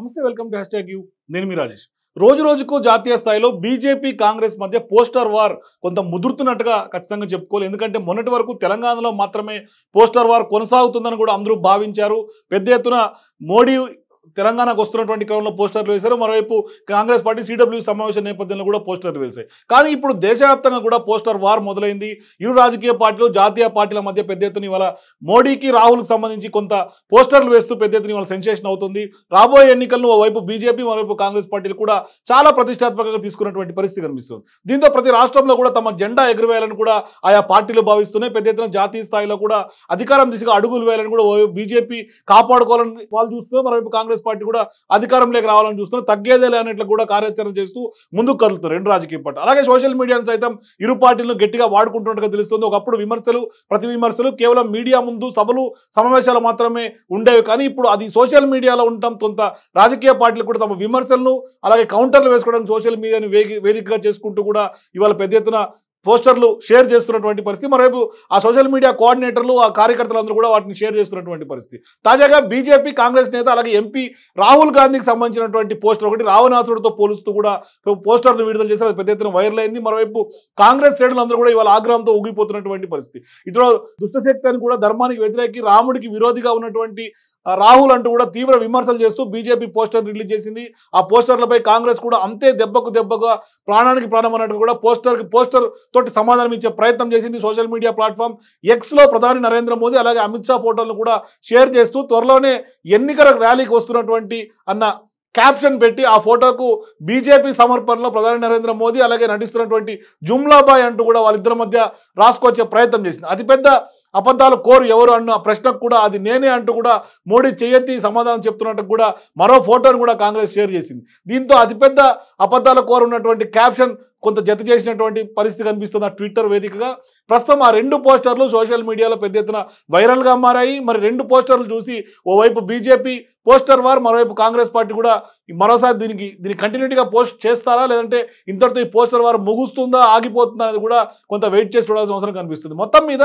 నమస్తే welcome to hash tag U నేను మీ రాజేష్ రోజు రోజుకు జాతీయ స్థాయిలో బీజేపీ కాంగ్రెస్ మధ్య పోస్టర్ వార్ కొంత ముదురుతున్నట్టుగా ఖచ్చితంగా చెప్పుకోవాలి ఎందుకంటే మొన్నటి వరకు తెలంగాణలో మాత్రమే పోస్టర్ వార్ కొనసాగుతుందని కూడా అందరూ భావించారు పెద్ద ఎత్తున మోడీ తెలంగాణకు వస్తున్నటువంటి క్రమంలో పోస్టర్లు వేశారు మరోవైపు కాంగ్రెస్ పార్టీ సిడబ్ల్యూ సమావేశం నేపథ్యంలో కూడా పోస్టర్లు వేశాయి కానీ ఇప్పుడు దేశవ్యాప్తంగా కూడా పోస్టర్ వార్ మొదలైంది ఇరు రాజకీయ పార్టీలు జాతీయ పార్టీల మధ్య పెద్ద ఎత్తున ఇవాళ మోడీకి రాహుల్కి సంబంధించి కొంత పోస్టర్లు వేస్తూ పెద్ద ఎత్తున ఇవాళ సెన్సేషన్ అవుతుంది రాబోయే ఎన్నికలను ఓవైపు బీజేపీ మరోవైపు కాంగ్రెస్ పార్టీలు కూడా చాలా ప్రతిష్టాత్మకంగా తీసుకున్నటువంటి పరిస్థితి కనిపిస్తుంది దీంతో ప్రతి రాష్ట్రంలో కూడా తమ జెండా ఎగురవేయాలని కూడా ఆయా పార్టీలు భావిస్తున్నాయి పెద్ద ఎత్తున జాతీయ స్థాయిలో కూడా అధికారం దిశగా అడుగులు వేయాలని కూడా బీజేపీ కాపాడుకోవాలని వాళ్ళు చూస్తున్నారు మరోవైపు కాంగ్రెస్ కాంగ్రెస్ పార్టీ కూడా అధికారంలోకి రావాలని చూస్తున్న తగ్గేదే లేనట్లు కూడా కార్యాచరణ చేస్తూ ముందుకు కదులుతున్నారు రెండు రాజకీయ పార్టీ అలాగే సోషల్ మీడియాను సైతం ఇరు పార్టీలను గట్టిగా వాడుకుంటున్నట్టుగా తెలుస్తుంది ఒకప్పుడు విమర్శలు ప్రతి విమర్శలు కేవలం మీడియా ముందు సభలు సమావేశాలు మాత్రమే ఉండేవి కానీ ఇప్పుడు అది సోషల్ మీడియాలో ఉండటం కొంత రాజకీయ పార్టీలు కూడా తమ విమర్శలను అలాగే కౌంటర్లు వేసుకోవడానికి సోషల్ మీడియాని వేదికగా చేసుకుంటూ కూడా ఇవాళ పెద్ద ఎత్తున పోస్టర్లు షేర్ చేస్తున్నటువంటి పరిస్థితి మరోవైపు ఆ సోషల్ మీడియా కోఆర్డినేటర్లు ఆ కార్యకర్తలందరూ కూడా వాటిని షేర్ చేస్తున్నటువంటి పరిస్థితి తాజాగా బీజేపీ కాంగ్రెస్ నేత అలాగే ఎంపీ రాహుల్ గాంధీకి సంబంధించినటువంటి పోస్టర్ ఒకటి రావణాసుడితో పోలుస్తూ కూడా పోస్టర్లు విడుదల చేశారు పెద్ద ఎత్తున వైరల్ అయింది మరోవైపు కాంగ్రెస్ అందరూ కూడా ఇవాళ ఆగ్రహంతో ఊగిపోతున్నటువంటి పరిస్థితి ఇతర దుష్టశక్తి అని కూడా ధర్మానికి వ్యతిరేకి రాముడికి విరోధిగా ఉన్నటువంటి రాహుల్ అంటూ కూడా తీవ్ర విమర్శలు చేస్తూ బీజేపీ పోస్టర్ రిలీజ్ చేసింది ఆ పోస్టర్లపై కాంగ్రెస్ కూడా అంతే దెబ్బకు దెబ్బగా ప్రాణానికి ప్రాణం అన్నట్టు కూడా పోస్టర్కి పోస్టర్ తోటి సమాధానం ఇచ్చే ప్రయత్నం చేసింది సోషల్ మీడియా ప్లాట్ఫామ్ ఎక్స్లో ప్రధాని నరేంద్ర మోదీ అలాగే అమిత్ షా ఫోటోలను కూడా షేర్ చేస్తూ త్వరలోనే ఎన్నికల ర్యాలీకి వస్తున్నటువంటి అన్న క్యాప్షన్ పెట్టి ఆ ఫోటోకు బీజేపీ సమర్పణలో ప్రధాని నరేంద్ర మోదీ అలాగే నటిస్తున్నటువంటి జుమ్లాబాయ్ అంటూ కూడా వాళ్ళిద్దరి మధ్య రాసుకొచ్చే ప్రయత్నం చేసింది అతిపెద్ద అబద్ధాలు కోరు ఎవరు అన్న ప్రశ్నకు కూడా అది నేనే అంటూ కూడా మోడీ చేయెత్తి సమాధానం చెప్తున్నట్టు కూడా మరో ఫోటోను కూడా కాంగ్రెస్ షేర్ చేసింది దీంతో అతిపెద్ద అబద్ధాలు కోరు ఉన్నటువంటి క్యాప్షన్ కొంత జత చేసినటువంటి పరిస్థితి కనిపిస్తుంది ఆ ట్విట్టర్ వేదికగా ప్రస్తుతం ఆ రెండు పోస్టర్లు సోషల్ మీడియాలో పెద్ద ఎత్తున వైరల్గా మారాయి మరి రెండు పోస్టర్లు చూసి ఓవైపు బీజేపీ పోస్టర్ వారు మరోవైపు కాంగ్రెస్ పార్టీ కూడా మరోసారి దీనికి దీన్ని కంటిన్యూటీగా పోస్ట్ చేస్తారా లేదంటే ఇంతటితో ఈ పోస్టర్ వారు ముగుస్తుందా ఆగిపోతుందా అనేది కూడా కొంత వెయిట్ చేసి చూడాల్సిన అవసరం కనిపిస్తుంది మొత్తం మీద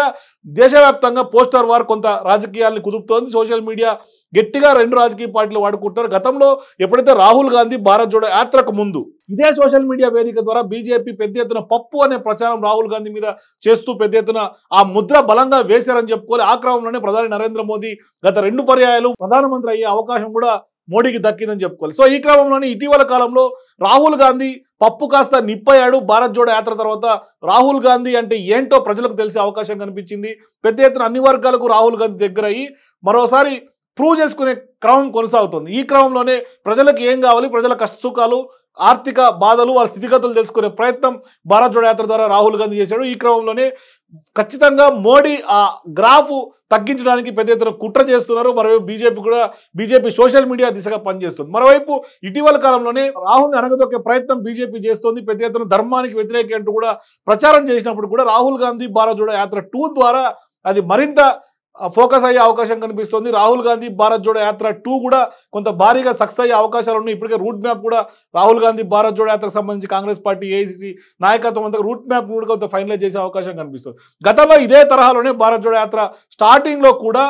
దేశ దేశవ్యాప్తంగా పోస్టర్ వార్ కొంత రాజకీయాల్ని కుదుపుతోంది సోషల్ మీడియా గట్టిగా రెండు రాజకీయ పార్టీలు వాడుకుంటున్నారు గతంలో ఎప్పుడైతే రాహుల్ గాంధీ భారత్ జోడో యాత్రకు ముందు ఇదే సోషల్ మీడియా వేదిక ద్వారా బీజేపీ పెద్ద ఎత్తున పప్పు అనే ప్రచారం రాహుల్ గాంధీ మీద చేస్తూ పెద్ద ఎత్తున ఆ ముద్ర బలంగా వేశారని చెప్పుకోవాలి ఆ క్రమంలోనే ప్రధాని నరేంద్ర మోదీ గత రెండు పర్యాయాలు ప్రధానమంత్రి అయ్యే అవకాశం కూడా మోడీకి దక్కిందని చెప్పుకోవాలి సో ఈ క్రమంలోనే ఇటీవల కాలంలో రాహుల్ గాంధీ పప్పు కాస్త నిప్పయ్యాడు భారత్ జోడో యాత్ర తర్వాత రాహుల్ గాంధీ అంటే ఏంటో ప్రజలకు తెలిసే అవకాశం కనిపించింది పెద్ద ఎత్తున అన్ని వర్గాలకు రాహుల్ గాంధీ దగ్గర మరోసారి ప్రూవ్ చేసుకునే క్రమం కొనసాగుతుంది ఈ క్రమంలోనే ప్రజలకు ఏం కావాలి ప్రజల కష్టసుఖాలు ఆర్థిక బాధలు వాళ్ళ స్థితిగతులు తెలుసుకునే ప్రయత్నం భారత్ జోడో యాత్ర ద్వారా రాహుల్ గాంధీ చేశాడు ఈ క్రమంలోనే ఖచ్చితంగా మోడీ ఆ గ్రాఫ్ తగ్గించడానికి పెద్ద ఎత్తున కుట్ర చేస్తున్నారు మరోవైపు బీజేపీ కూడా బీజేపీ సోషల్ మీడియా దిశగా పనిచేస్తుంది మరోవైపు ఇటీవల కాలంలోనే రాహుల్ అనగదొక్కే ప్రయత్నం బీజేపీ చేస్తోంది పెద్ద ఎత్తున ధర్మానికి వ్యతిరేకంటూ అంటూ కూడా ప్రచారం చేసినప్పుడు కూడా రాహుల్ గాంధీ భారత్ జోడో యాత్ర టూ ద్వారా అది మరింత ఫోకస్ అయ్యే అవకాశం కనిపిస్తోంది రాహుల్ గాంధీ భారత్ జోడో యాత్ర టూ కూడా కొంత భారీగా సక్సెస్ అయ్యే అవకాశాలు ఉన్నాయి ఇప్పటికే రూట్ మ్యాప్ కూడా రాహుల్ గాంధీ భారత్ జోడో యాత్రకు సంబంధించి కాంగ్రెస్ పార్టీ ఏఐసీసీ నాయకత్వం అంతా రూట్ మ్యాప్ కూడా కొంత ఫైనలైజ్ చేసే అవకాశం కనిపిస్తుంది గతంలో ఇదే తరహాలోనే భారత్ జోడో యాత్ర స్టార్టింగ్లో కూడా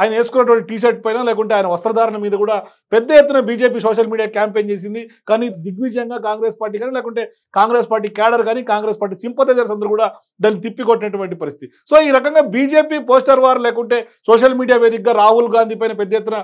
ఆయన వేసుకున్నటువంటి టీషర్ట్ పైన లేకుంటే ఆయన వస్త్రధారణ మీద కూడా పెద్ద ఎత్తున బీజేపీ సోషల్ మీడియా క్యాంపెయిన్ చేసింది కానీ దిగ్విజయంగా కాంగ్రెస్ పార్టీ కానీ లేకుంటే కాంగ్రెస్ పార్టీ క్యాడర్ కానీ కాంగ్రెస్ పార్టీ సింపతైజర్స్ అందరూ కూడా దాన్ని తిప్పికొట్టినటువంటి పరిస్థితి సో ఈ రకంగా బీజేపీ పోస్టర్ వారు లేకుంటే సోషల్ మీడియా వేదికగా రాహుల్ గాంధీ పైన పెద్ద ఎత్తున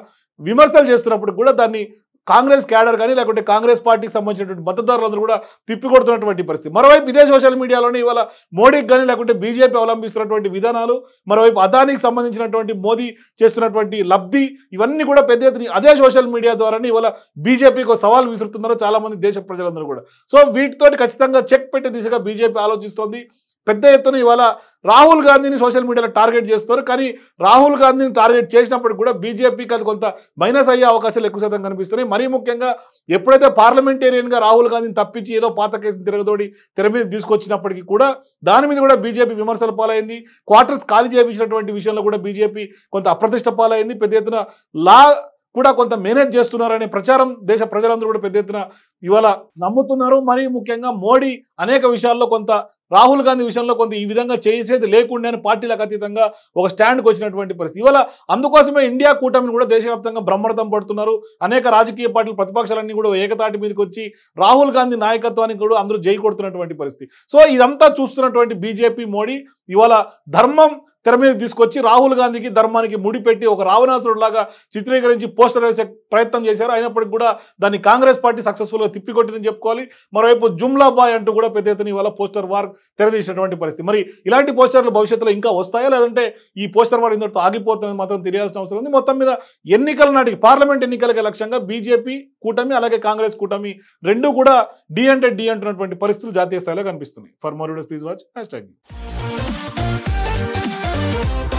విమర్శలు చేస్తున్నప్పుడు కూడా దాన్ని కాంగ్రెస్ క్యాడర్ కానీ లేకుంటే కాంగ్రెస్ పార్టీకి సంబంధించినటువంటి మద్దతుదారులందరూ కూడా తిప్పికొడుతున్నటువంటి పరిస్థితి మరోవైపు ఇదే సోషల్ మీడియాలోనే ఇవాళ మోడీకి కానీ లేకుంటే బీజేపీ అవలంబిస్తున్నటువంటి విధానాలు మరోవైపు అదానికి సంబంధించినటువంటి మోదీ చేస్తున్నటువంటి లబ్ధి ఇవన్నీ కూడా పెద్ద ఎత్తున అదే సోషల్ మీడియా ద్వారానే ఇవాళ బీజేపీకి సవాల్ విసురుతున్నారు చాలామంది దేశ ప్రజలందరూ కూడా సో వీటితోటి ఖచ్చితంగా చెక్ పెట్టే దిశగా బీజేపీ ఆలోచిస్తోంది పెద్ద ఎత్తున ఇవాళ రాహుల్ గాంధీని సోషల్ మీడియాలో టార్గెట్ చేస్తారు కానీ రాహుల్ గాంధీని టార్గెట్ చేసినప్పటికి కూడా బీజేపీకి అది కొంత మైనస్ అయ్యే అవకాశాలు ఎక్కువ శాతం కనిపిస్తున్నాయి మరీ ముఖ్యంగా ఎప్పుడైతే పార్లమెంటేరియన్గా రాహుల్ గాంధీని తప్పించి ఏదో పాత కేసును తిరగదోడి తెర మీద తీసుకొచ్చినప్పటికీ కూడా దాని మీద కూడా బీజేపీ విమర్శల పాలైంది క్వార్టర్స్ ఖాళీ చేయించినటువంటి విషయంలో కూడా బీజేపీ కొంత అప్రతిష్ట పాలైంది పెద్ద ఎత్తున లా కూడా కొంత మేనేజ్ చేస్తున్నారనే ప్రచారం దేశ ప్రజలందరూ కూడా పెద్ద ఎత్తున ఇవాళ నమ్ముతున్నారు మరి ముఖ్యంగా మోడీ అనేక విషయాల్లో కొంత రాహుల్ గాంధీ విషయంలో కొంత ఈ విధంగా చేసేది లేకుండానే పార్టీలకు అతీతంగా ఒక స్టాండ్కి వచ్చినటువంటి పరిస్థితి ఇవాళ అందుకోసమే ఇండియా కూటమిని కూడా దేశవ్యాప్తంగా బ్రహ్మరథం పడుతున్నారు అనేక రాజకీయ పార్టీలు ప్రతిపక్షాలన్నీ కూడా ఏకతాటి మీదకి వచ్చి రాహుల్ గాంధీ నాయకత్వానికి కూడా అందరూ జై కొడుతున్నటువంటి పరిస్థితి సో ఇదంతా చూస్తున్నటువంటి బీజేపీ మోడీ ఇవాళ ధర్మం తెర మీద తీసుకొచ్చి రాహుల్ గాంధీకి ధర్మానికి ముడిపెట్టి ఒక లాగా చిత్రీకరించి పోస్టర్ వేసే ప్రయత్నం చేశారు అయినప్పటికీ కూడా దాన్ని కాంగ్రెస్ పార్టీ సక్సెస్ఫుల్గా తిప్పికొట్టిందని చెప్పుకోవాలి మరోవైపు జుమ్లా బాయ్ అంటూ కూడా పెద్ద ఎత్తున ఇవాళ పోస్టర్ వార్ తెరదీసినటువంటి పరిస్థితి మరి ఇలాంటి పోస్టర్లు భవిష్యత్తులో ఇంకా వస్తాయా లేదంటే ఈ పోస్టర్ వార్ ఇందరితో ఆగిపోతుందని మాత్రం తెలియాల్సిన అవసరం ఉంది మొత్తం మీద ఎన్నికల నాటికి పార్లమెంట్ ఎన్నికలకి లక్ష్యంగా బీజేపీ కూటమి అలాగే కాంగ్రెస్ కూటమి రెండు కూడా డి అంటే డి అంటున్నటువంటి పరిస్థితులు జాతీయ స్థాయిలో కనిపిస్తున్నాయి for more please watch hash tag Thank you.